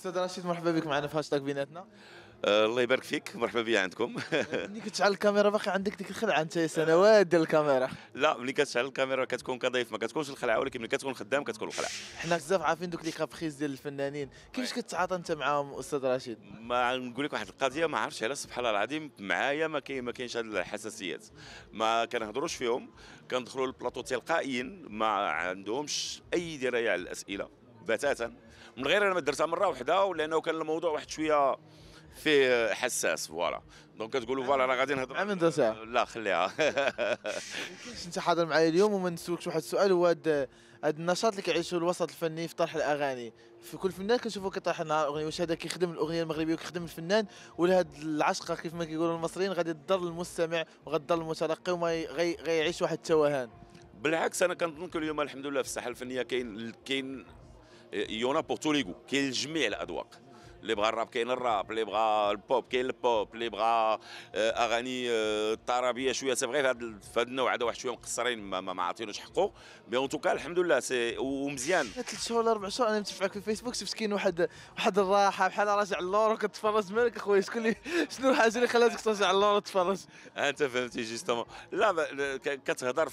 استاذ رشيد مرحبا بك معنا في هاشتاغ بيناتنا آه، الله يبارك فيك مرحبا بيا عندكم ملي كتشعل الكاميرا باقي عندك ديك الخلعه انت سنوات ديال الكاميرا لا ملي كتشعل الكاميرا كتكون كضيف ما كتكونش الخلعه ولكن ملي كتكون خدام كتكون الخلعه حنا بزاف عارفين دوك لي كابخيز ديال الفنانين كيفاش كتعاطى انت معاهم استاذ رشيد ما نقول لك واحد القضيه ما عرفتش علاش سبحان الله العظيم معايا ما كاين ما كاينش هاد الحساسيات ما كنهضروش فيهم كندخلوا للبلاطو تلقائيا ما عندهمش اي درايه على الاسئله بتاتا من غير انا ما درتها مره وحده ولانه كان الموضوع واحد شويه فيه حساس فوالا دونك كتقولوا فوالا راه غادي نهضر عمل ساعه لا خليها انت حاضر معايا اليوم وما نسولكش واحد السؤال هو هذا النشاط اللي كيعيشوا الوسط الفني في طرح الاغاني في كل فنان كنشوفو كيطرح لنا اغنيه واش هذا كيخدم الاغنيه المغربيه وكيخدم الفنان ولا هاد العشقه كيف ما كيقولوا المصريين غادي تضر المستمع وغتضر المتلقي وما غيعيش واحد التوهان بالعكس انا كنظن اليوم الحمد لله في الساحه الفنيه كاين كاين إيه، يونا بور تو لي كاين جميع الأذواق اللي بغى الراب كاين الراب اللي بغى البوب كاين البوب اللي بغى آه، اغاني الطربيه آه، شويه سي فغي في هذا النوع هذا واحد شويه مقصرين ما, ما عاطينوش حقه مي اون توكا الحمد لله سي ومزيان ثلاث شهور ولا اربع شهور انا متفعك في الفيسبوك شفت كاين واحد واحد الراحه بحال راجع اللور وكتفرج مالك اخويا شكون اللي شنو الحاجه اللي خلاتك ترجع اللور وتفرج آه، انت فهمتي جيستومون لا كتهضر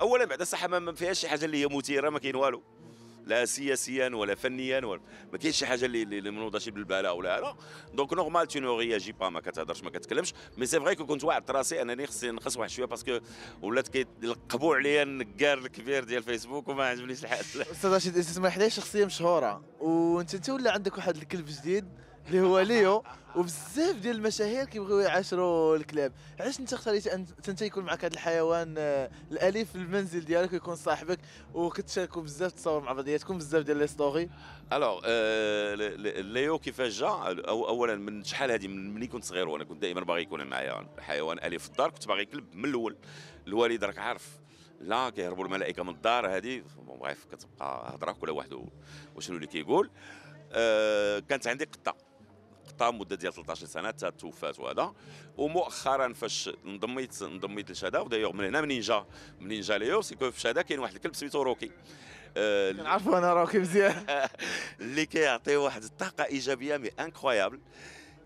اولا بعد الصحه ما فيهاش شي حاجه اللي هي مثيره ما كاين والو لا سياسيا ولا فنيا ولا ما كاينش شي حاجه اللي اللي منوضه شي بالباله ولا لا دونك نورمال تي نوري رياجي با ما كتهضرش ما كتكلمش مي سي فري كو كنت واعد راسي انني خصني نقص واحد شويه باسكو ولات كيلقبوا عليا النكار الكبير ديال فيسبوك وما عجبنيش الحال استاذ رشيد اسمح لي شخصيه مشهوره وانت انت ولا عندك واحد الكلب جديد اللي هو ليو وبزاف ديال المشاهير كيبغيو يعاشروا الكلاب علاش انت اختاريتي ان انت يكون معك هذا الحيوان آه، الاليف في المنزل ديالك ويكون صاحبك وكتشاركوا بزاف تصاور مع بعضياتكم بزاف ديال لي ستوري الوغ ليو كيفاش جا أو اولا من شحال هذه من ملي كنت صغير وانا كنت دائما باغي يكون معايا حيوان اليف في الدار كنت باغي كلب من الاول الوالد راك عارف لا كيهربوا الملائكه من الدار هذه بغيت كتبقى هضره كل واحد وشنو اللي كيقول euh, كانت عندي قطه قطع مده ديال 13 سنه حتى توفات وهذا ومؤخرا فاش انضميت انضميت لشهاده ودايوغ من هنا منين جا منين جا ليو سيكو في شهاده كاين واحد الكلب سميتو روكي آه، كنعرفو انا روكي مزيان اللي كيعطي واحد الطاقه ايجابيه مي انكرويابل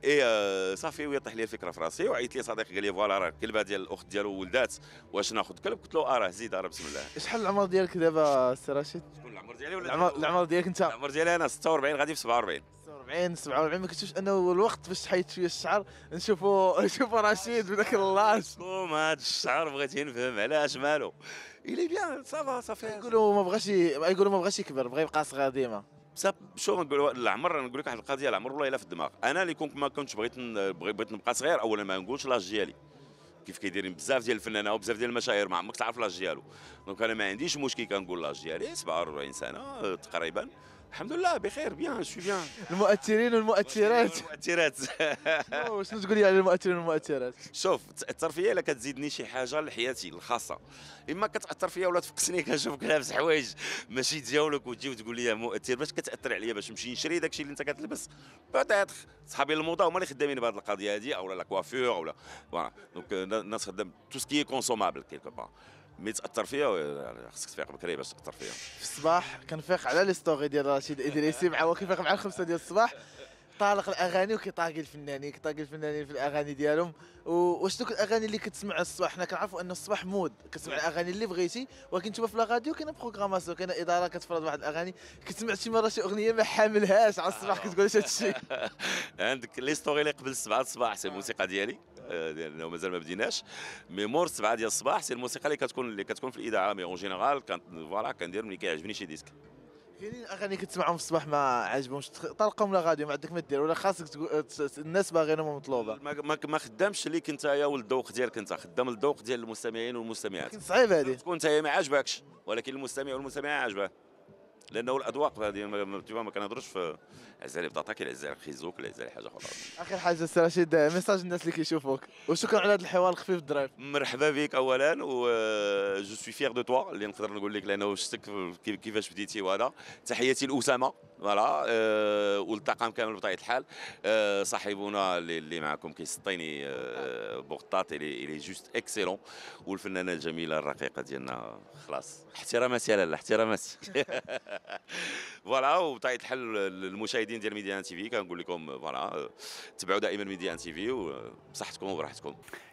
اي آه صافي ويطيح لي الفكره في راسي وعيط لي صديق قال لي فوالا راه الكلبه ديال الاخت ديالو ولدات واش ناخذ كلب قلت له اه زيد آه، راه بسم الله شحال العمر ديالك دابا سي رشيد شكون العمر ديالي ولا العمر ديالك انت العمر ديالي انا 46 غادي في 47 40 47 ما كنتش انا والوقت باش تحيد شويه الشعر نشوفوا نشوفوا رشيد بداك اللاش ما هذا الشعر بغيت نفهم علاش مالو الي بيان صافا صافي يقولوا ما بغاش يقولوا ما بغاش يكبر بغا يبقى صغير ديما بسبب شو نقول العمر نقول لك واحد القضيه العمر والله الا في الدماغ انا اللي كنت ما كنتش بغيت بغيت نبقى صغير اولا ما نقولش لاج ديالي كيف كيديرين بزاف ديال الفنانه وبزاف ديال المشاهير ما عمرك تعرف لاج ديالو دونك انا ما عنديش مشكل كنقول لاج ديالي 47 سنه تقريبا الحمد لله بخير بيان سو بيان المؤثرين والمؤثرات المؤثرات شنو تقول لي على المؤثرين والمؤثرات شوف تاثر فيا الا كتزيدني شي حاجه لحياتي الخاصه اما كتاثر فيا ولا تفقسني كنشوفك لابس حوايج ماشي ديالك وتجي وتقول لي مؤثر باش كتاثر عليا باش نمشي نشري داكشي اللي انت كتلبس بوتيتر صحابي الموضه هما اللي خدامين بهذه القضيه هذه او لا كوافور لا فوالا دونك الناس خدام تو سكي كونسومابل كيلكو بار مي تاثر فيا يعني خصك تفيق بكري باش تاثر فيا في الصباح كنفيق على لي ستوري ديال رشيد ادريسي مع هو كيفيق مع الخمسه ديال الصباح طالق الاغاني وكيطاقي الفنانين كيطاقي الفنانين في الاغاني ديالهم واش دوك الاغاني اللي كتسمع الصباح حنا كنعرفوا ان الصباح مود كتسمع الاغاني اللي بغيتي ولكن تشوف في لا راديو كاينه بروغراماسيون كاينه اداره كتفرض واحد الاغاني كتسمع شي مره شي اغنيه ما حاملهاش على الصباح آه. كتقول اش هادشي عندك لي ستوري اللي قبل 7 الصباح سي الموسيقى ديالي لانه مازال ما بديناش مي مور 7 ديال الصباح سي الموسيقى اللي كتكون اللي كتكون في الاذاعه مي اون جينيرال كانت فوالا كندير ملي كيعجبني شي ديسك كاينين اغاني كتسمعهم في الصباح ما عجبهمش طلقهم ولا غادي ما عندك ما دير ولا خاصك الناس باغيينهم مطلوبه ما, ما خدامش ليك انت يا والذوق ديالك انت خدام الذوق ديال المستمعين والمستمعات صعيب هذه تكون انت ما عاجبكش ولكن المستمع والمستمعه عاجبه لانه الاذواق هذه ما كنهضروش في العزالي بطاطاكي العزالي خيزوك العزالي حاجه اخرى اخر حاجه سي رشيد ميساج الناس اللي كيشوفوك وشكرا على هذا الحوار الخفيف الدرايف مرحبا بك اولا و جو سوي فيغ دو توا اللي نقدر نقول لك لانه شفتك كيفاش بديتي وهذا تحياتي لاسامه فوالا أه والطاقم كامل بطبيعه الحال أه صاحبنا اللي, اللي معكم كيسطيني أه اللي جوست اكسيلون والفنانه الجميله الرقيقه ديالنا خلاص احتراماتي لاله احتراماتي فوالا وبطبيعه الحال المشاهدين ديال ميديان تي في كنقول لكم فوالا تبعوا دائما ميديان تي في وبصحتكم وبراحتكم